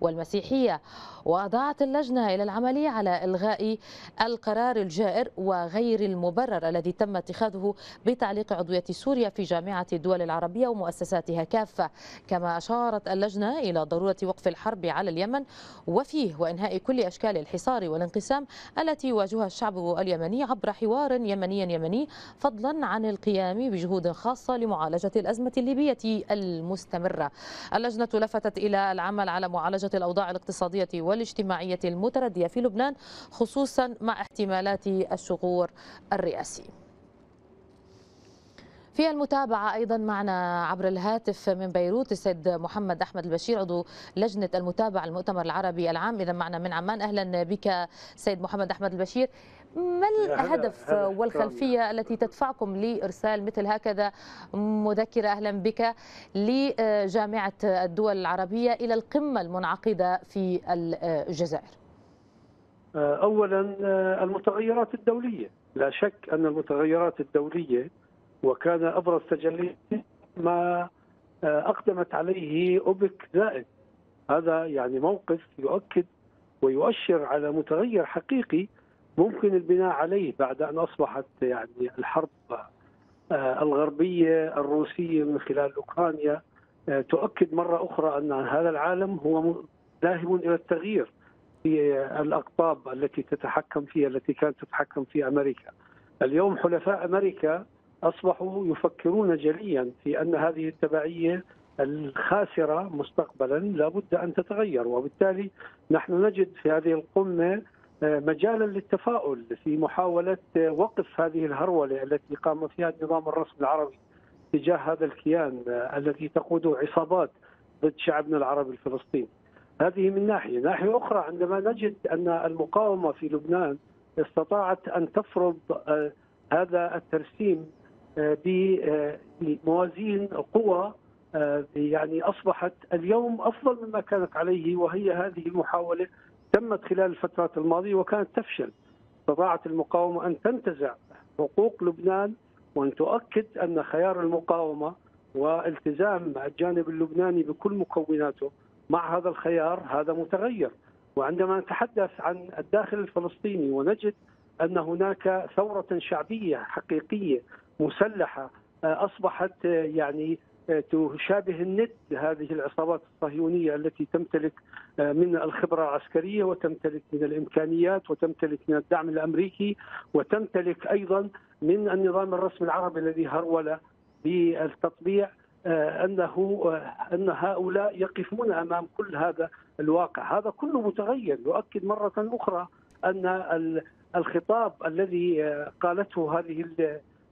والمسيحيه وضعت اللجنه الى العمل على الغاء القرار الجائر وغير المبرر الذي تم اتخاذه بتعليق عضويه سوريا في جامعه الدول العربيه ومؤسساتها كافه كما اشارت اللجنه الى ضروره وقف الحرب على اليمن وفيه وانهاء كل اشكال الحصار والانقسام التي يواجهها الشعب اليمني عبر عبر حوار يمني يمني فضلا عن القيام بجهود خاصة لمعالجة الأزمة الليبية المستمرة اللجنة لفتت إلى العمل على معالجة الأوضاع الاقتصادية والاجتماعية المتردية في لبنان خصوصا مع احتمالات الشغور الرئاسي في المتابعة أيضا معنا عبر الهاتف من بيروت السيد محمد أحمد البشير عضو لجنة المتابعة المؤتمر العربي العام إذا معنا من عمان أهلا بك سيد محمد أحمد البشير ما إيه، الهدف والخلفية يعني. التي تدفعكم لإرسال مثل هكذا مذكرة أهلا بك لجامعة الدول العربية إلى القمة المنعقدة في الجزائر آه، أولا آه، المتغيرات الدولية لا شك أن المتغيرات الدولية وكان أبرز تجلي ما آه، أقدمت عليه أوبك زائد هذا يعني موقف يؤكد ويؤشر على متغير حقيقي ممكن البناء عليه بعد ان اصبحت يعني الحرب آه، الغربيه الروسيه من خلال اوكرانيا آه، تؤكد مره اخرى ان هذا العالم هو ذاهب الى التغيير في الاقطاب التي تتحكم فيها التي كانت تتحكم في امريكا. اليوم حلفاء امريكا اصبحوا يفكرون جليا في ان هذه التبعيه الخاسره مستقبلا لابد ان تتغير وبالتالي نحن نجد في هذه القمه مجالا للتفاؤل في محاولة وقف هذه الهرولة التي قام فيها النظام الرسمي العربي تجاه هذا الكيان الذي تقوده عصابات ضد شعبنا العربي الفلسطيني هذه من ناحية ناحية أخرى عندما نجد أن المقاومة في لبنان استطاعت أن تفرض آه، هذا الترسيم آه، آه، بموازين قوى يعني أصبحت اليوم أفضل مما كانت عليه وهي هذه المحاولة تمت خلال الفترات الماضية وكانت تفشل استطاعت المقاومة أن تنتزع حقوق لبنان وأن تؤكد أن خيار المقاومة والتزام الجانب اللبناني بكل مكوناته مع هذا الخيار هذا متغير وعندما نتحدث عن الداخل الفلسطيني ونجد أن هناك ثورة شعبية حقيقية مسلحة آه، أصبحت آه، يعني آه، تشابه الند هذه العصابات الصهيونية التي تمتلك آه، من الخبرة العسكرية وتمتلك من الإمكانيات وتمتلك من الدعم الأمريكي وتمتلك أيضا من النظام الرسمي العربي الذي هرول بالتطبيع آه، انه ان هؤلاء يقفون امام كل هذا الواقع، هذا كله متغير يؤكد مره اخرى ان الخطاب الذي قالته هذه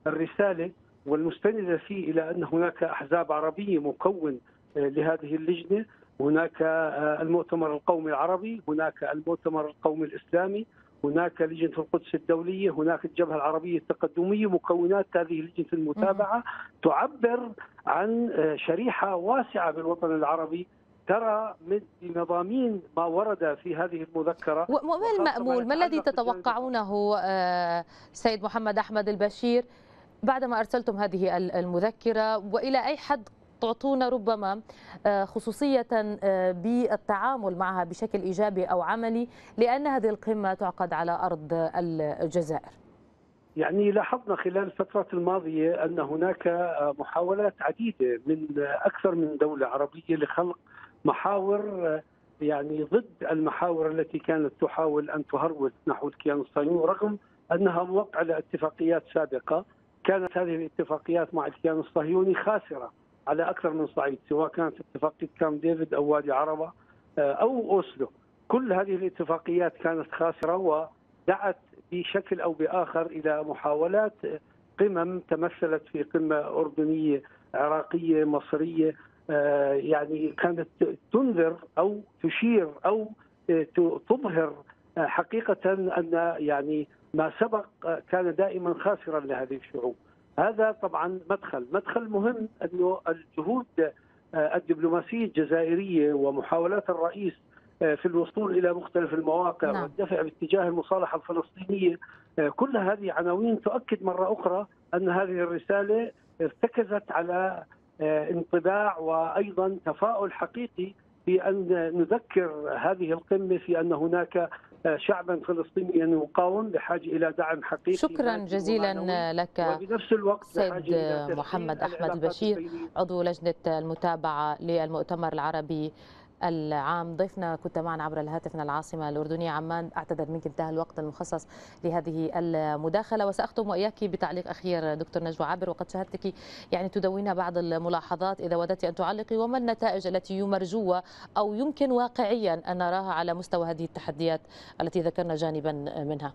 الرساله والمستندة فيه إلى أن هناك أحزاب عربية مكون آه، لهذه اللجنة هناك آه، المؤتمر القومي العربي هناك المؤتمر القومي الإسلامي هناك لجنة القدس الدولية هناك الجبهة العربية التقدمية مكونات هذه لجنة المتابعة تعبر عن آه، شريحة واسعة بالوطن العربي ترى من بمضامين ما ورد في هذه المذكرة وما المأمول ما الذي تتوقعونه سيد محمد أحمد البشير بعدما أرسلتم هذه المذكرة وإلى أي حد تعطونا ربما آه، خصوصية آه، بالتعامل معها بشكل إيجابي أو عملي لأن هذه القمة تعقد على أرض الجزائر يعني لاحظنا خلال الفترات الماضية أن هناك آه، محاولات عديدة من أكثر من دولة عربية لخلق محاور يعني ضد المحاور التي كانت تحاول أن تهروس نحو الكيان الصهيوني رغم أنها موقعة لاتفاقيات سابقة كانت هذه الاتفاقيات مع الكيان الصهيوني خاسره على اكثر من صعيد سواء كانت اتفاقيه كام ديفيد او وادي عربه آه، او اوسلو كل هذه الاتفاقيات كانت خاسره ودعت بشكل او باخر الى محاولات قمم تمثلت في قمه اردنيه عراقيه مصريه آه، يعني كانت تنذر او تشير او آه، تظهر حقيقه ان يعني ما سبق كان دائما خاسرا لهذه الشعوب هذا طبعا مدخل مدخل مهم أنه الجهود آه، الدبلوماسية الجزائرية ومحاولات الرئيس آه، في الوصول إلى مختلف المواقع نعم. والدفع باتجاه المصالحة الفلسطينية آه، كل هذه عناوين تؤكد مرة أخرى أن هذه الرسالة ارتكزت على انطباع وأيضا تفاؤل حقيقي في أن نذكر هذه القمة في أن هناك شعبا فلسطينيا يقاوم بحاجه الى دعم حقيقي شكرا جزيلا لك وبنفس الوقت سيد محمد احمد البشير عضو لجنه المتابعه للمؤتمر العربي العام ضيفنا كنت معنا عبر الهاتف من العاصمة الأردنية عمان أعتذر منك انتهى الوقت المخصص لهذه المداخلة وسأختم وإياك بتعليق أخير دكتور نجوى عابر وقد شاهدتك يعني تدون بعض الملاحظات إذا ودت أن تعلقي وما النتائج التي يمرجوها أو يمكن واقعيا أن نراها على مستوى هذه التحديات التي ذكرنا جانبا منها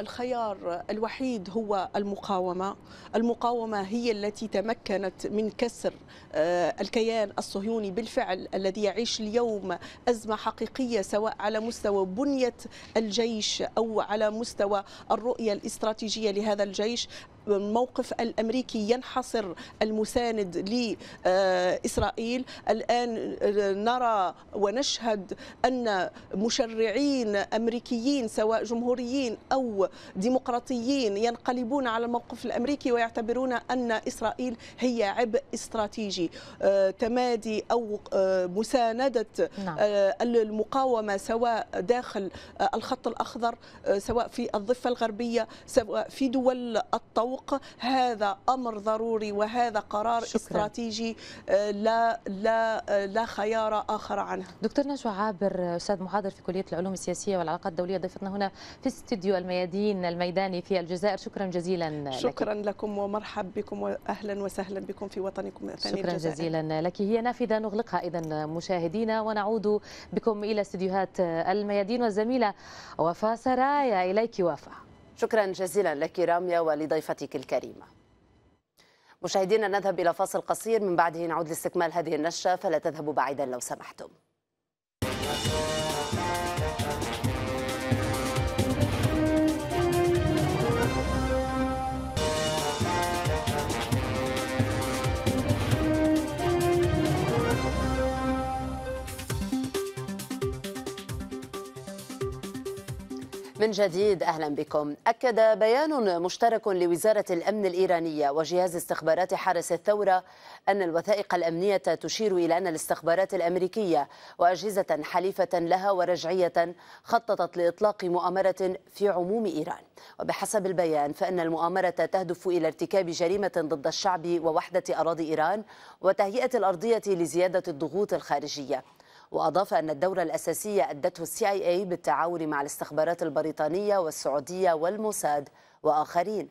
الخيار الوحيد هو المقاومة المقاومة هي التي تمكنت من كسر آه، الكيان الصهيوني بالفعل الذي يعيش اليوم أزمة حقيقية سواء على مستوى بنية الجيش أو على مستوى الرؤية الاستراتيجية لهذا الجيش الموقف الامريكي ينحصر المساند لاسرائيل الان نرى ونشهد ان مشرعين امريكيين سواء جمهوريين او ديمقراطيين ينقلبون على الموقف الامريكي ويعتبرون ان اسرائيل هي عبء استراتيجي آه، تمادي او آه، مسانده نعم. آه، المقاومه سواء داخل الخط الاخضر سواء في الضفه الغربيه سواء في دول الطوق السوق هذا امر ضروري وهذا قرار شكرا. استراتيجي آه، لا لا آه، لا خيار اخر عنه دكتور نجوى عابر استاذ محاضر في كليه العلوم السياسيه والعلاقات الدوليه ضيفتنا هنا في استديو الميادين الميداني في الجزائر شكرا جزيلا شكرا لك. لكم ومرحب بكم واهلا وسهلا بكم في وطنكم الثاني شكرا الجزائر. جزيلا لك هي نافذه نغلقها اذا مشاهدينا ونعود بكم الى استديوهات الميادين والزميله وفاء سرايا اليك وفاء شكرا جزيلا لك راميا ولضيفتك الكريمه مشاهدينا نذهب إلى فاصل قصير من بعده نعود لاستكمال هذه النشرة فلا تذهبوا بعيدا لو سمحتم من جديد أهلا بكم أكد بيان مشترك لوزارة الأمن الإيرانية وجهاز استخبارات حرس الثورة أن الوثائق الأمنية تشير إلى أن الاستخبارات الأمريكية وأجهزة حليفة لها ورجعية خططت لإطلاق مؤامرة في عموم إيران وبحسب البيان فإن المؤامرة تهدف إلى ارتكاب جريمة ضد الشعب ووحدة أراضي إيران وتهيئة الأرضية لزيادة الضغوط الخارجية وأضاف أن الدورة الأساسية أدته السي آي إي بالتعاون مع الاستخبارات البريطانية والسعودية والموساد وآخرين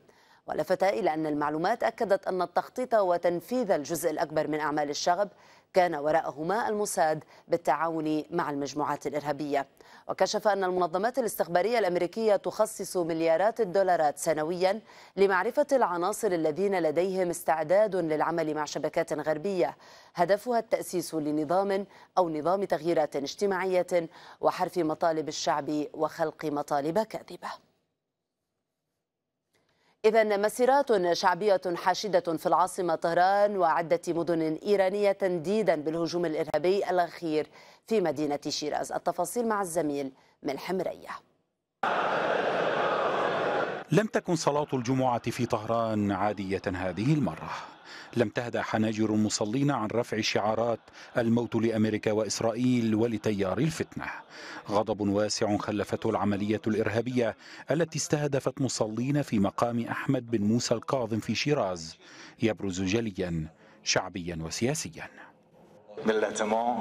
ولفت إلى أن المعلومات أكدت أن التخطيط وتنفيذ الجزء الأكبر من أعمال الشغب كان وراءهما الموساد بالتعاون مع المجموعات الإرهابية وكشف أن المنظمات الاستخبارية الأمريكية تخصص مليارات الدولارات سنويا لمعرفة العناصر الذين لديهم استعداد للعمل مع شبكات غربية هدفها التأسيس لنظام أو نظام تغييرات اجتماعية وحرف مطالب الشعب وخلق مطالب كاذبة إذا مسيرات شعبية حاشدة في العاصمة طهران وعدة مدن إيرانية تنديدا بالهجوم الإرهابي الأخير في مدينة شيراز التفاصيل مع الزميل من حمرية لم تكن صلاة الجمعة في طهران عادية هذه المرة لم تهدأ حناجر المصلين عن رفع شعارات الموت لأمريكا وإسرائيل ولتيار الفتنة غضب واسع خلفته العملية الإرهابية التي استهدفت مصلين في مقام أحمد بن موسى الكاظم في شيراز يبرز جليا شعبيا وسياسيا ملت ما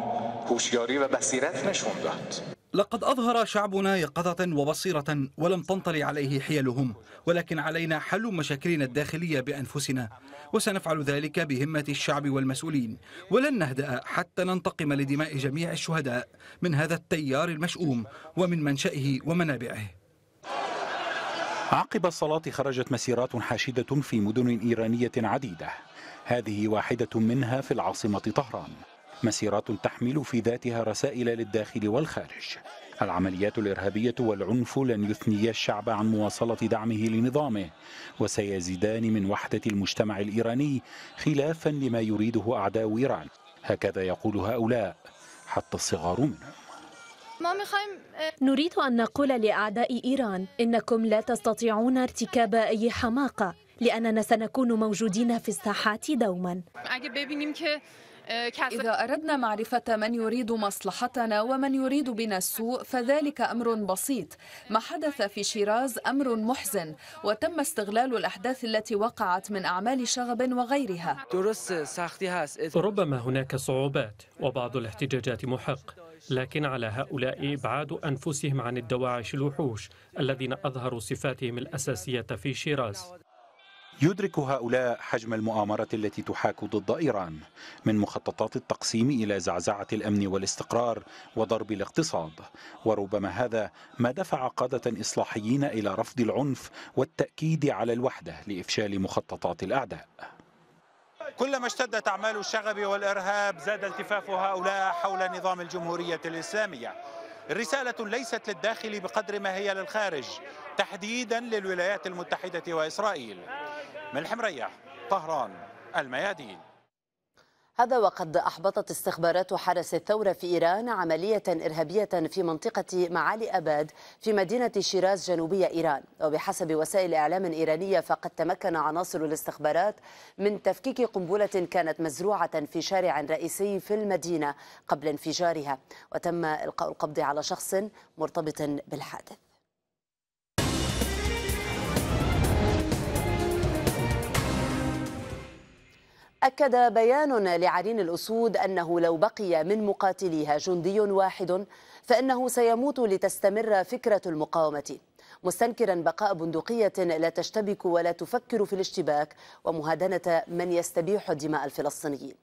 هوشیاری و بصیرت نشون داد لقد أظهر شعبنا يقظة وبصيرة ولم تنطلي عليه حيلهم ولكن علينا حل مشاكلنا الداخلية بأنفسنا وسنفعل ذلك بهمة الشعب والمسؤولين ولن نهدأ حتى ننتقم لدماء جميع الشهداء من هذا التيار المشؤوم ومن منشئه ومنابعه عقب الصلاة خرجت مسيرات حاشدة في مدن إيرانية عديدة هذه واحدة منها في العاصمة طهران مسيرات تحمل في ذاتها رسائل للداخل والخارج العمليات الإرهابية والعنف لن يثنيا الشعب عن مواصلة دعمه لنظامه وسيزيدان من وحدة المجتمع الإيراني خلافا لما يريده أعداء إيران هكذا يقول هؤلاء حتى الصغار منهم آه، نريد أن نقول لأعداء إيران إنكم لا تستطيعون ارتكاب أي حماقة لأننا سنكون موجودين في الساحات دوما إذا أردنا معرفة من يريد مصلحتنا ومن يريد بنا السوء فذلك أمر بسيط ما حدث في شيراز أمر محزن وتم استغلال الأحداث التي وقعت من أعمال شغب وغيرها ربما هناك صعوبات وبعض الاحتجاجات محق لكن على هؤلاء إبعاد أنفسهم عن الدواعش الوحوش الذين أظهروا صفاتهم الأساسية في شيراز يدرك هؤلاء حجم المؤامرة التي تحاك ضد إيران من مخططات التقسيم إلى زعزعة الأمن والاستقرار وضرب الاقتصاد وربما هذا ما دفع قادة إصلاحيين إلى رفض العنف والتأكيد على الوحدة لإفشال مخططات الأعداء كلما اشتدت أعمال الشغب والإرهاب زاد التفاف هؤلاء حول نظام الجمهورية الإسلامية رسالة ليست للداخل بقدر ما هي للخارج تحديدا للولايات المتحدة وإسرائيل ملح مريح طهران الميادين هذا وقد أحبطت استخبارات حرس الثورة في إيران عملية إرهابية في منطقة معالي أباد في مدينة شيراز جنوبية إيران وبحسب وسائل إعلام إيرانية فقد تمكن عناصر الاستخبارات من تفكيك قنبلة كانت مزروعة في شارع رئيسي في المدينة قبل انفجارها وتم إلقاء القبض على شخص مرتبط بالحادث أكد بيان لعرين الأسود أنه لو بقي من مقاتليها جندي واحد فإنه سيموت لتستمر فكرة المقاومة مستنكرا بقاء بندقية لا تشتبك ولا تفكر في الاشتباك ومهادنة من يستبيح دماء الفلسطينيين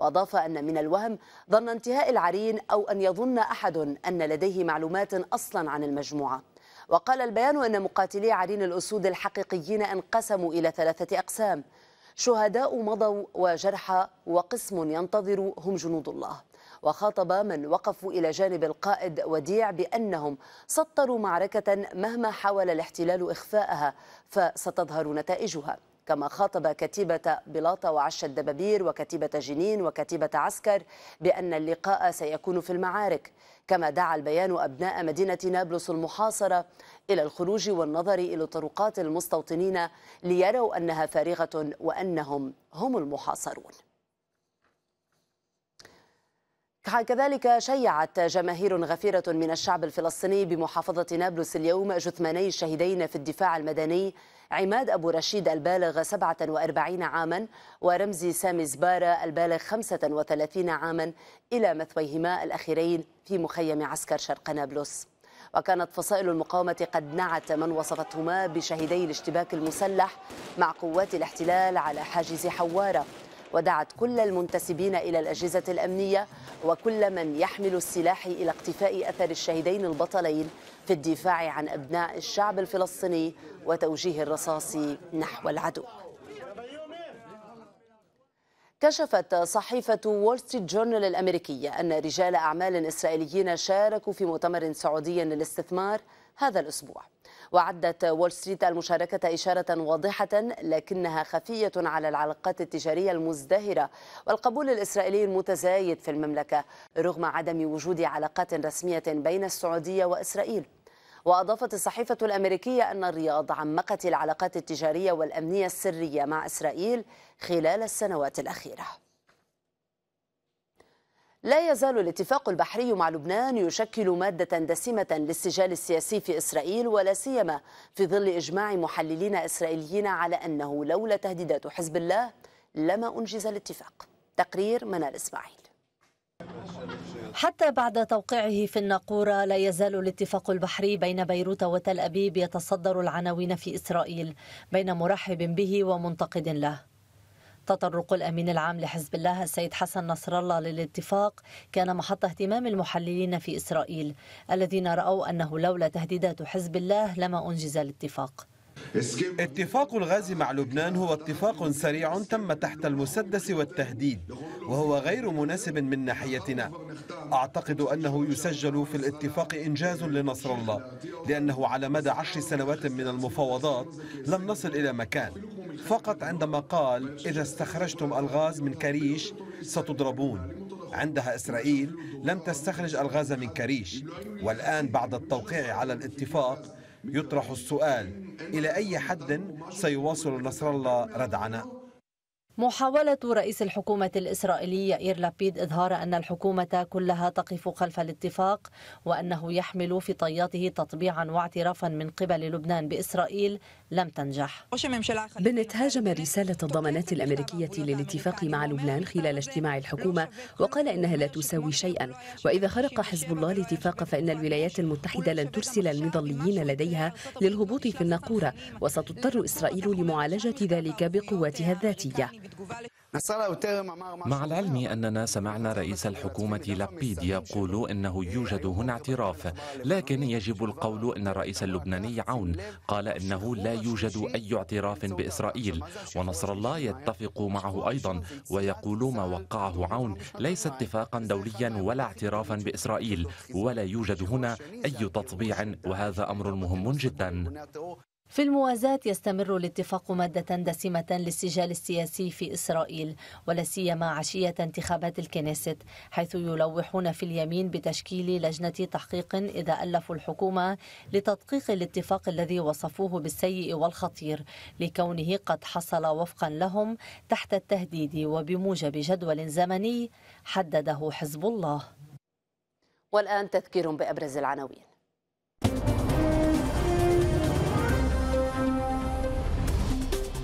وأضاف أن من الوهم ظن انتهاء العرين أو أن يظن أحد أن لديه معلومات أصلا عن المجموعة وقال البيان أن مقاتلي عرين الأسود الحقيقيين انقسموا إلى ثلاثة أقسام شهداء مضوا وجرحى وقسم ينتظر هم جنود الله وخاطب من وقفوا إلى جانب القائد وديع بأنهم سطروا معركة مهما حاول الاحتلال إخفاءها فستظهر نتائجها كما خاطب كتيبة بلاطة وعش الدبابير وكتيبة جنين وكتيبة عسكر بأن اللقاء سيكون في المعارك كما دعا البيان أبناء مدينة نابلس المحاصرة إلى الخروج والنظر إلى طرقات المستوطنين ليروا أنها فارغة وأنهم هم المحاصرون كذلك شيعت جماهير غفيرة من الشعب الفلسطيني بمحافظة نابلس اليوم جثماني الشهيدين في الدفاع المدني عماد أبو رشيد البالغ 47 عاما ورمزي سامي زبارة البالغ 35 عاما إلى مثويهما الأخيرين في مخيم عسكر شرق نابلس وكانت فصائل المقاومة قد نعت من وصفتهما بشهيدي الاشتباك المسلح مع قوات الاحتلال على حاجز حوارة ودعت كل المنتسبين إلى الأجهزة الأمنية وكل من يحمل السلاح إلى اقتفاء أثر الشهيدين البطلين في الدفاع عن أبناء الشعب الفلسطيني وتوجيه الرصاص نحو العدو كشفت صحيفة وول ستريت جورنال الأمريكية أن رجال أعمال إسرائيليين شاركوا في مؤتمر سعودي للاستثمار هذا الأسبوع وعدت وول ستريت المشاركة إشارة واضحة لكنها خفية على العلاقات التجارية المزدهرة والقبول الإسرائيلي المتزايد في المملكة رغم عدم وجود علاقات رسمية بين السعودية وإسرائيل وأضافت الصحيفة الأمريكية أن الرياض عمقت العلاقات التجارية والأمنية السرية مع إسرائيل خلال السنوات الأخيرة لا يزال الاتفاق البحري مع لبنان يشكل مادة دسمة للسجال السياسي في إسرائيل ولا سيما في ظل إجماع محللين إسرائيليين على أنه لولا تهديدات حزب الله لما أنجز الاتفاق تقرير منال إسماعيل حتى بعد توقيعه في الناقورة لا يزال الاتفاق البحري بين بيروت وتل أبيب يتصدر العناوين في إسرائيل بين مرحب به ومنتقد له تطرق الأمين العام لحزب الله السيد حسن نصر الله للاتفاق كان محط اهتمام المحللين في إسرائيل الذين رأوا أنه لولا تهديدات حزب الله لما أنجز الاتفاق اتفاق الغاز مع لبنان هو اتفاق سريع تم تحت المسدس والتهديد وهو غير مناسب من ناحيتنا أعتقد أنه يسجل في الاتفاق إنجاز لنصر الله لأنه على مدى عشر سنوات من المفاوضات لم نصل إلى مكان فقط عندما قال إذا استخرجتم الغاز من كريش ستضربون عندها إسرائيل لم تستخرج الغاز من كريش والآن بعد التوقيع على الاتفاق يطرح السؤال إلى أي حد سيواصل نصر الله ردعنا محاولة رئيس الحكومة الإسرائيلي إير لابيد إظهار أن الحكومة كلها تقف خلف الاتفاق وأنه يحمل في طياته تطبيعا واعترافا من قبل لبنان بإسرائيل لم تنجح بنت هاجم رسالة الضمانات الأمريكية للاتفاق مع لبنان خلال اجتماع الحكومة وقال إنها لا تساوي شيئا وإذا خرق حزب الله الاتفاق فإن الولايات المتحدة لن ترسل المظليين لديها للهبوط في الناقورة وستضطر إسرائيل لمعالجة ذلك بقواتها الذاتية مع العلم أننا سمعنا رئيس الحكومة لابيد يقول أنه يوجد هنا اعتراف لكن يجب القول أن الرئيس اللبناني عون قال أنه لا يوجد أي اعتراف بإسرائيل ونصر الله يتفق معه أيضا ويقول ما وقعه عون ليس اتفاقا دوليا ولا اعترافا بإسرائيل ولا يوجد هنا أي تطبيع وهذا أمر مهم جدا في الموازاة يستمر الاتفاق مادة دسمة للسجال السياسي في إسرائيل ولا سيما عشية انتخابات الكنيست حيث يلوحون في اليمين بتشكيل لجنة تحقيق إذا ألفوا الحكومة لتدقيق الاتفاق الذي وصفوه بالسيء والخطير لكونه قد حصل وفقا لهم تحت التهديد وبموجب جدول زمني حدده حزب الله والآن تذكير بأبرز العناوين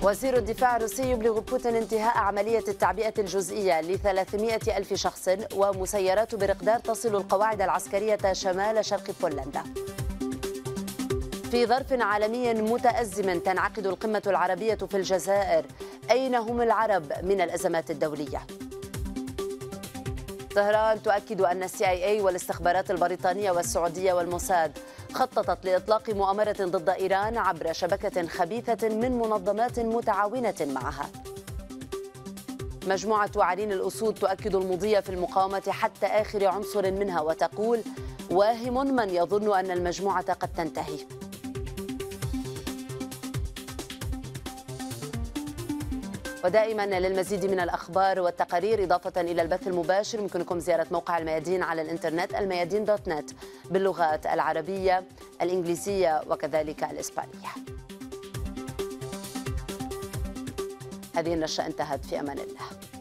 وزير الدفاع الروسي يبلغ بوتين انتهاء عملية التعبئة الجزئية ل 300 ألف شخص ومسيرات برقدار تصل القواعد العسكرية شمال شرق بولندا في ظرف عالمي متأزم تنعقد القمة العربية في الجزائر أين هم العرب من الأزمات الدولية؟ طهران تؤكد أن السي آي إي والاستخبارات البريطانية والسعودية والموساد خططت لإطلاق مؤامرة ضد إيران عبر شبكة خبيثة من منظمات متعاونة معها مجموعة عرين الأسود تؤكد المضي في المقاومة حتى آخر عنصر منها وتقول واهم من يظن أن المجموعة قد تنتهي ودائما للمزيد من الأخبار والتقارير إضافة إلى البث المباشر يمكنكم زيارة موقع الميادين على الإنترنت الميادين دوت نت باللغات العربية الإنجليزية وكذلك الإسبانية هذه النشرة انتهت في أمان الله